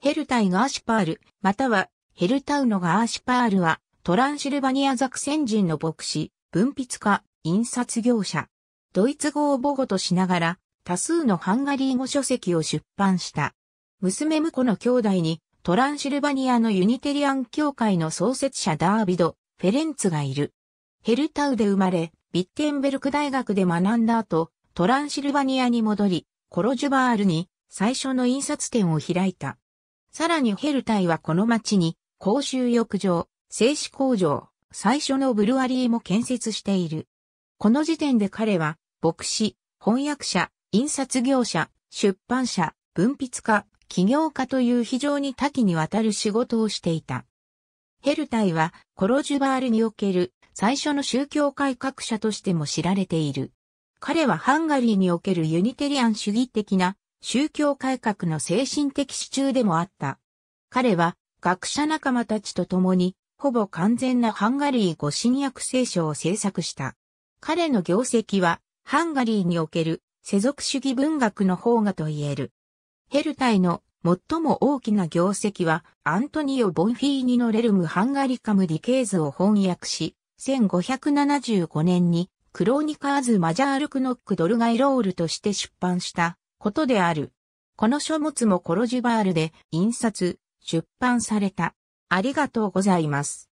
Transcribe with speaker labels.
Speaker 1: ヘルタイガーシュパール、またはヘルタウノガーシュパールは、トランシルバニアザクセン人の牧師、文筆家、印刷業者。ドイツ語を母語としながら、多数のハンガリー語書籍を出版した。娘婿の兄弟に、トランシルバニアのユニテリアン教会の創設者ダービド、フェレンツがいる。ヘルタウで生まれ、ビッテンベルク大学で学んだ後、トランシルバニアに戻り、コロジュバールに最初の印刷店を開いた。さらにヘルタイはこの町に、公衆浴場、製紙工場、最初のブルワリーも建設している。この時点で彼は、牧師、翻訳者、印刷業者、出版社、文筆家、起業家という非常に多岐にわたる仕事をしていた。ヘルタイはコロジュバールにおける最初の宗教改革者としても知られている。彼はハンガリーにおけるユニテリアン主義的な宗教改革の精神的支柱でもあった。彼は学者仲間たちと共に、ほぼ完全なハンガリー語新約聖書を制作した。彼の業績は、ハンガリーにおける世俗主義文学の方がと言える。ヘルタイの最も大きな業績は、アントニオ・ボンフィーニのレルム・ハンガリカム・ディケーズを翻訳し、1575年に、クローニカーズ・マジャールクノック・ドルガイロールとして出版したことである。この書物もコロジュバールで印刷、出版された。ありがとうござい
Speaker 2: ます。